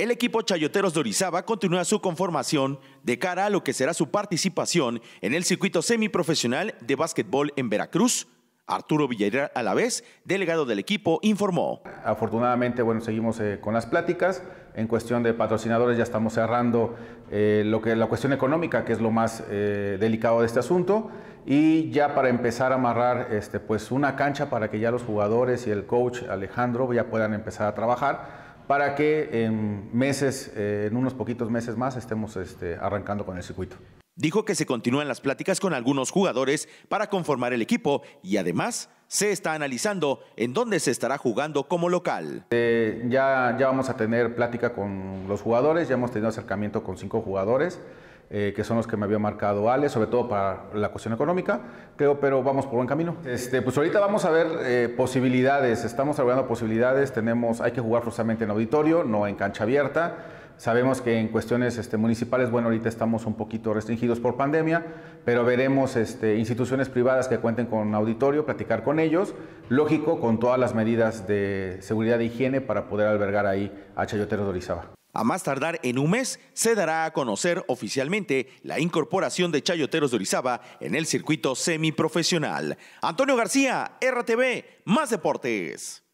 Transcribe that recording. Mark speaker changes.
Speaker 1: El equipo Chayoteros de Orizaba continúa su conformación de cara a lo que será su participación en el circuito semiprofesional de básquetbol en Veracruz. Arturo Villarreal, a la vez, delegado del equipo, informó. Afortunadamente, bueno, seguimos eh, con las
Speaker 2: pláticas. En cuestión de patrocinadores ya estamos cerrando eh, lo que, la cuestión económica, que es lo más eh, delicado de este asunto. Y ya para empezar a amarrar este, pues una cancha para que ya los jugadores y el coach Alejandro ya puedan empezar a trabajar para que en meses, eh, en unos poquitos meses más, estemos este, arrancando con el circuito.
Speaker 1: Dijo que se continúan las pláticas con algunos jugadores para conformar el equipo y además se está analizando en dónde se estará jugando como local. Eh, ya, ya vamos
Speaker 2: a tener plática con los jugadores, ya hemos tenido acercamiento con cinco jugadores. Eh, que son los que me había marcado Ale, sobre todo para la cuestión económica, creo, pero vamos por buen camino. Este, pues ahorita vamos a ver eh, posibilidades, estamos hablando posibilidades, tenemos, hay que jugar justamente en auditorio, no en cancha abierta. Sabemos que en cuestiones este, municipales, bueno, ahorita estamos un poquito restringidos por pandemia, pero veremos este, instituciones privadas que cuenten con auditorio, platicar con ellos, lógico, con todas las medidas de seguridad e higiene para poder albergar ahí
Speaker 1: a Chayoteros de Orizaba. A más tardar en un mes, se dará a conocer oficialmente la incorporación de Chayoteros de Orizaba en el circuito semiprofesional. Antonio García, RTV, Más Deportes.